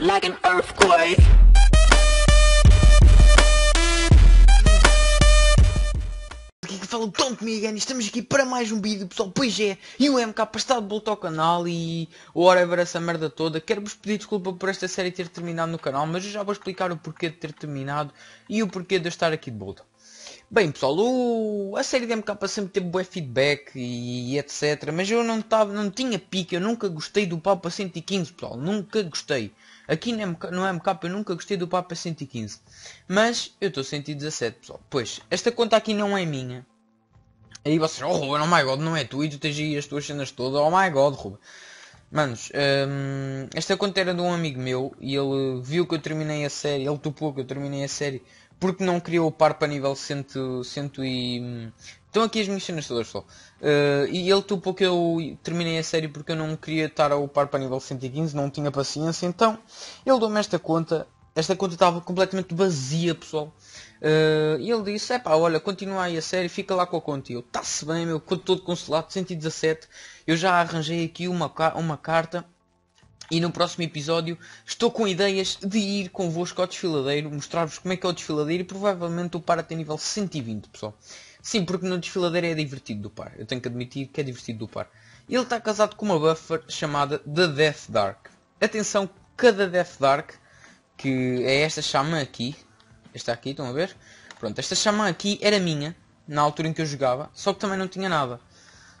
like an earthquake. Aqui é Tom e estamos aqui para mais um vídeo pessoal, pois é, e o MK para estar de volta ao canal e whatever essa merda toda, quero vos pedir desculpa por esta série ter terminado no canal, mas eu já vou explicar o porquê de ter terminado e o porquê de eu estar aqui de volta. Bem pessoal, o... a série de MK sempre teve bué feedback e etc. Mas eu não, tava, não tinha pique, eu nunca gostei do Papa 115 pessoal, nunca gostei. Aqui no, é no é capa eu nunca gostei do Papa 115. Mas eu estou 117, pessoal. Pois, esta conta aqui não é minha. Aí vocês, oh Ruben, oh my god, não é tu e tu tens aí as tuas cenas todas, oh my god, Ruben. Manos, hum, esta conta era de um amigo meu e ele viu que eu terminei a série, ele topou que eu terminei a série porque não queria o para nível 100, e, hum, Estão aqui as minhas cenas todas só. Uh, eh, e ele topou que eu terminei a série porque eu não queria estar a upar para nível 115, não tinha paciência. Então, ele deu-me esta conta. Esta conta estava completamente vazia, pessoal. Uh, e ele disse, é pá, olha, continua aí a série, fica lá com a conta. E eu, está-se bem, meu, conto todo consolado, 117. Eu já arranjei aqui uma, uma carta e no próximo episódio estou com ideias de ir convosco ao desfiladeiro, mostrar-vos como é que é o desfiladeiro e provavelmente o par até nível 120, pessoal. Sim, porque no desfiladeiro é divertido do par. Eu tenho que admitir que é divertido do par. Ele está casado com uma buffer chamada The Death Dark. Atenção, cada Death Dark, que é esta chama aqui. Esta aqui, estão a ver? Pronto, esta chama aqui era minha, na altura em que eu jogava, só que também não tinha nada.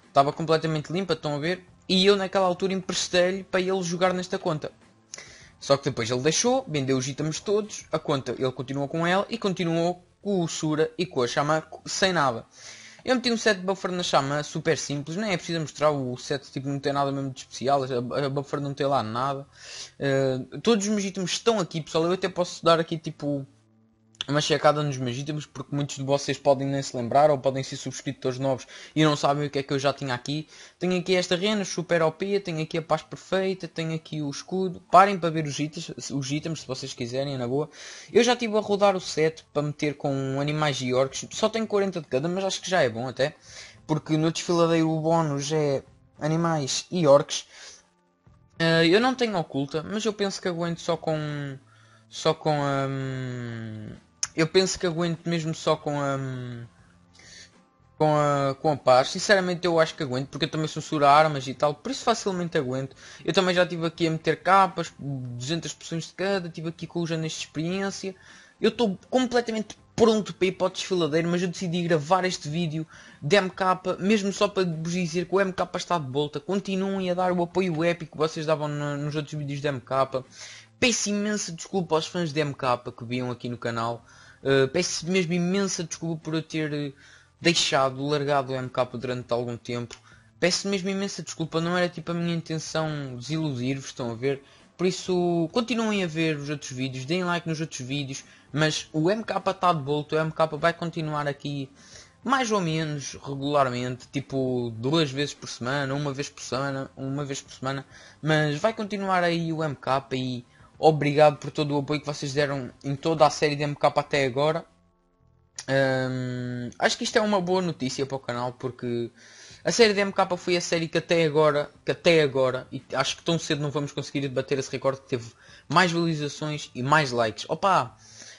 Estava completamente limpa, estão a ver? e eu naquela altura emprestei-lhe para ele jogar nesta conta. Só que depois ele deixou, vendeu os itens todos, a conta ele continuou com ela e continuou com o Sura e com a chama sem nada. Eu meti um set de buffer na chama super simples, nem é preciso mostrar o set, tipo, não tem nada mesmo de especial, a buffer não tem lá nada. Uh, todos os meus itens estão aqui, pessoal, eu até posso dar aqui tipo é uma checada nos meus itens, porque muitos de vocês podem nem se lembrar ou podem ser subscritores novos e não sabem o que é que eu já tinha aqui. Tenho aqui esta rena super OP, tenho aqui a paz perfeita, tenho aqui o escudo. Parem para ver os itens, os itens se vocês quiserem, é na boa. Eu já estive a rodar o set para meter com animais e orcs. Só tenho 40 de cada, mas acho que já é bom até. Porque no desfiladeiro o bónus é animais e orcs. Uh, eu não tenho oculta, mas eu penso que aguento só com... Só com a... Um eu penso que aguento mesmo só com a. Com a, com a paz sinceramente eu acho que aguento, porque eu também censuro armas e tal, por isso facilmente aguento. Eu também já estive aqui a meter capas, 200 pessoas de cada, estive aqui com os anos de experiência. Eu estou completamente pronto para ir para o desfiladeiro, mas eu decidi gravar este vídeo de MK, mesmo só para vos dizer que o MK está de volta. Continuem a dar o apoio épico que vocês davam nos outros vídeos de MK. Peço imensa desculpa aos fãs de MK que viam aqui no canal. Eh, peço mesmo imensa desculpa por eu ter eh, deixado, largado o MK durante algum tempo. Peço mesmo imensa desculpa, não era tipo a minha intenção desiludir-vos, estão a ver? Por isso, continuem a ver os outros vídeos, deem like nos outros vídeos, mas o MK está de volta, o MK vai continuar aqui mais ou menos regularmente, tipo duas vezes por semana, uma vez por semana, uma vez por semana, mas vai continuar aí o MK e Obrigado por todo o apoio que vocês deram em toda a série de MK até agora. Um, acho que isto é uma boa notícia para o canal porque a série de MK foi a série que até agora, que até agora, e acho que tão cedo não vamos conseguir bater esse recorde que teve mais visualizações e mais likes. Opa!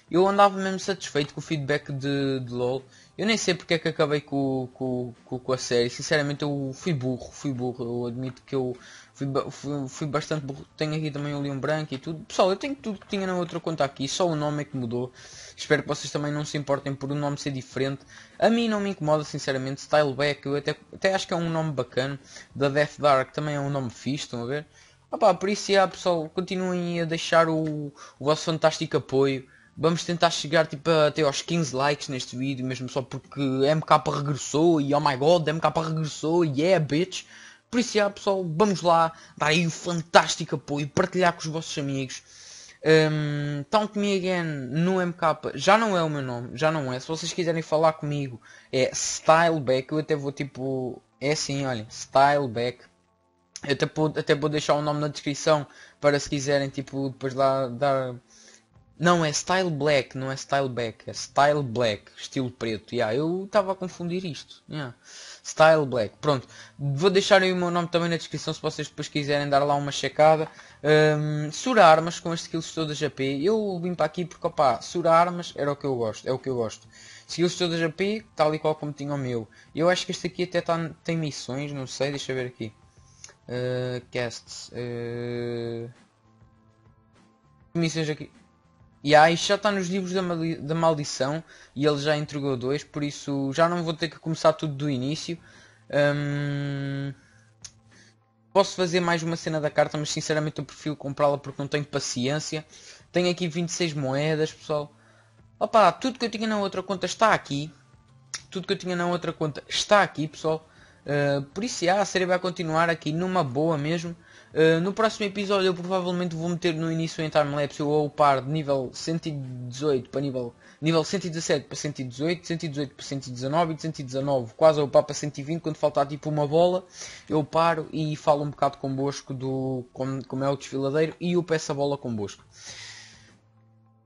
Eu andava mesmo satisfeito com o feedback de, de LOL eu nem sei porque é que acabei com, com, com, com a série. Sinceramente eu fui burro, fui burro. Eu admito que eu fui, fui, fui bastante burro. Tenho aqui também o Leão Branco e tudo. Pessoal, eu tenho tudo que tinha na outra conta aqui. Só o nome é que mudou. Espero que vocês também não se importem por o nome ser diferente. A mim não me incomoda, sinceramente. Styleback, eu até, até acho que é um nome bacana. Da Death Dark também é um nome fixe, estão a ver? Opa, por isso, yeah, pessoal, continuem a deixar o, o vosso fantástico apoio. Vamos tentar chegar tipo, até aos 15 likes neste vídeo, mesmo só porque MK regressou e oh my god, MK regressou, e yeah é, bitch. Por isso, já, pessoal, vamos lá dar aí o um fantástico apoio, partilhar com os vossos amigos. Um, Taunt Me Again no MK já não é o meu nome, já não é. Se vocês quiserem falar comigo, é Styleback. Eu até vou tipo. É assim, olha, Styleback. Eu até vou, até vou deixar o nome na descrição para se quiserem, tipo, depois lá dar não, é Style Black, não é Style Black, é Style Black, estilo preto. Yeah, eu estava a confundir isto. Yeah. Style Black, pronto. Vou deixar aí o meu nome também na descrição se vocês depois quiserem dar lá uma checada. Um, surar armas com as skills todas AP. Eu vim para aqui porque, opá, surar armas era o que eu gosto, é o que eu gosto. Skills todas AP, tal e qual como tinha o meu. Eu acho que este aqui até tá, tem missões, não sei, deixa eu ver aqui. Uh, eh, cast. Uh... Eh, missões aqui. E yeah, isto já está nos livros da, mal da, maldição e ele já entregou dois, por isso já não vou ter que começar tudo do início. Um... Posso fazer mais uma cena da carta, mas sinceramente eu prefiro comprá-la porque não tenho paciência. Tenho aqui 26 moedas, pessoal. Opa, tudo que eu tinha na outra conta está aqui. Tudo que eu tinha na outra conta está aqui, pessoal. Ah, por isso, a série vai continuar aqui numa boa mesmo. Uh, no próximo episódio eu provavelmente vou meter no início em timelapse ou ao par de nível 118 para nível, nível 117 para 118, 118 para 119 e de 119 quase ao par para 120 quando faltar tipo uma bola eu paro e falo um bocado convosco do como, como é o desfiladeiro e eu peço a bola convosco.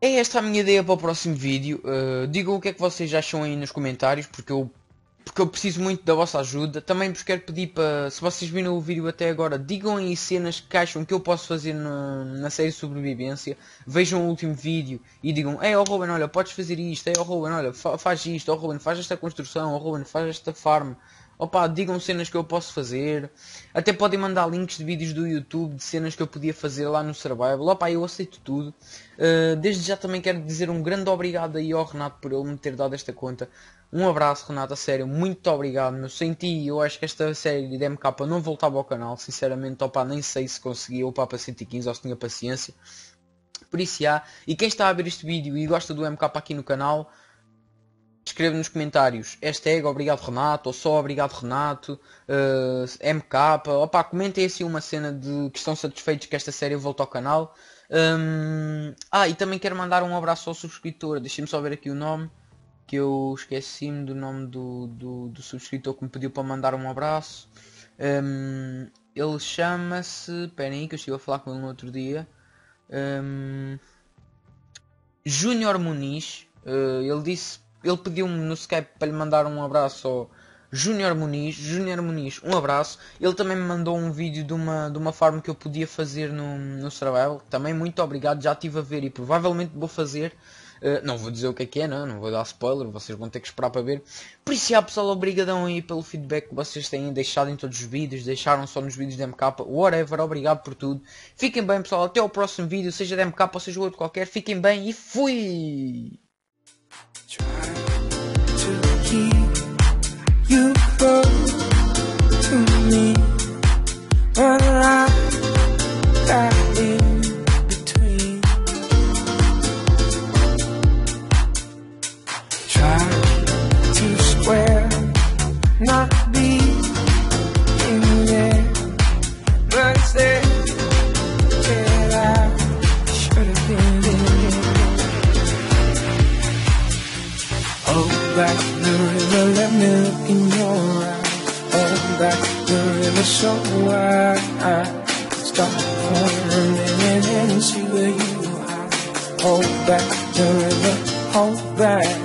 É esta a minha ideia para o próximo vídeo. Uh, digam o que é que vocês acham aí nos comentários, porque eu porque eu preciso muito da vossa ajuda. Também vos quero pedir para, se vocês viram o vídeo até agora, digam aí cenas que acham que eu posso fazer no, na série sobrevivência. Vejam o último vídeo e digam, é oh Ruben, olha, podes fazer isto, é oh Ruben, olha, fa faz isto, oh Ruben, faz esta construção, oh Ruben, faz esta farm. Opa, digam cenas que eu posso fazer. Até podem mandar links de vídeos do YouTube, de cenas que eu podia fazer lá no Survival. Opa, eu aceito tudo. Uh, desde já também quero dizer um grande obrigado aí ao Renato por ele me ter dado esta conta. Um abraço, Renato, a sério, muito obrigado, meu. senti. eu acho que esta série de MK não voltava ao canal, sinceramente, opa, nem sei se conseguia upar para 115 ou se tinha paciência. Por isso, há. E quem está a ver este vídeo e gosta do MK aqui no canal, escreve nos comentários hashtag obrigado Renato ou só obrigado Renato, uh, eh, MK, opa comentem assim uma cena de que estão satisfeitos que esta série volta ao canal. Um, ehm, ah, e também quero mandar um abraço ao subscritor, deixem-me só ver aqui o nome, que eu esqueci-me do nome do, do, do, subscritor que me pediu para mandar um abraço. Um, ehm, ele chama-se, peraí aí que eu estive a falar com ele no outro dia, um, ehm, Júnior Muniz, uh, ele disse ele pediu-me no Skype para lhe mandar um abraço ao Júnior Muniz. Júnior Muniz, um abraço. Ele também me mandou um vídeo de uma, de uma farm que eu podia fazer no, no Survival. Também muito obrigado, já estive a ver e provavelmente vou fazer. Uh, não vou dizer o que é que é, não, né? não vou dar spoiler, vocês vão ter que esperar para ver. Por isso, já, pessoal, obrigadão aí pelo feedback que vocês têm deixado em todos os vídeos, deixaram só nos vídeos da MK, whatever, obrigado por tudo. Fiquem bem, pessoal, até ao próximo vídeo, seja da MK ou seja outro qualquer, fiquem bem e fui! I Stop for a minute and see where you are. Hold back, don't hold back.